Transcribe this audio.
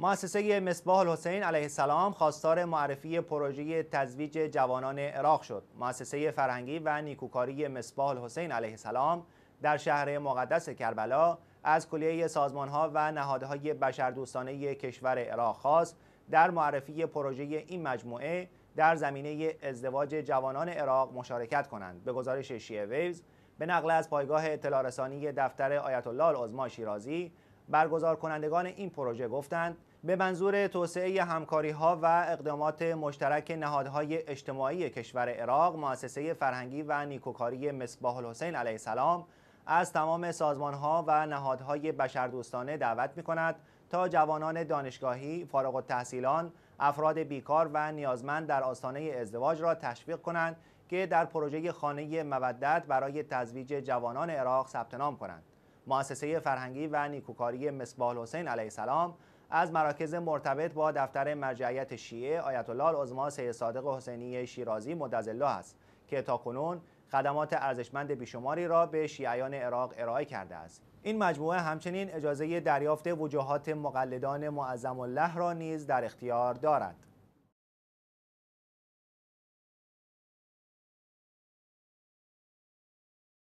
مؤسسه مصباح الحسین علیه السلام خواستار معرفی پروژه تزویج جوانان عراق شد. مؤسسه فرهنگی و نیکوکاری مصباح الحسین علیه السلام در شهر مقدس کربلا از کلیه سازمانها و نهادهای بشردوستانه کشور عراق خواست در معرفی پروژه این مجموعه در زمینه ازدواج جوانان عراق مشارکت کنند. به گزارش شیعه ویوز به نقل از پایگاه اطلاع رسانی دفتر آیت الله العظما شیرازی برگزار کنندگان این پروژه گفتند به منظور توسعه همکاری ها و اقدامات مشترک نهادهای اجتماعی کشور عراق مؤسسه فرهنگی و نیکوکاری مصباح الحسین علیه السلام از تمام سازمان ها و نهادهای بشردوستانه دعوت می کند تا جوانان دانشگاهی، فارغ التحصیلان، افراد بیکار و نیازمند در آستانه ازدواج را تشویق کنند که در پروژه خانه مودت برای تزویج جوانان عراق ثبت نام کنند. مؤسسه فرهنگی و نیکوکاری مصباح حسین علیه السلام از مراکز مرتبط با دفتر مرجعیت شیعه آیت الله العظما سید صادق حسینی شیرازی مدظ الله است که تاکنون خدمات ارزشمند بیشماری را به شیعیان عراق ارائه کرده است این مجموعه همچنین اجازه دریافت وجوهات مقلدان معظم الله را نیز در اختیار دارد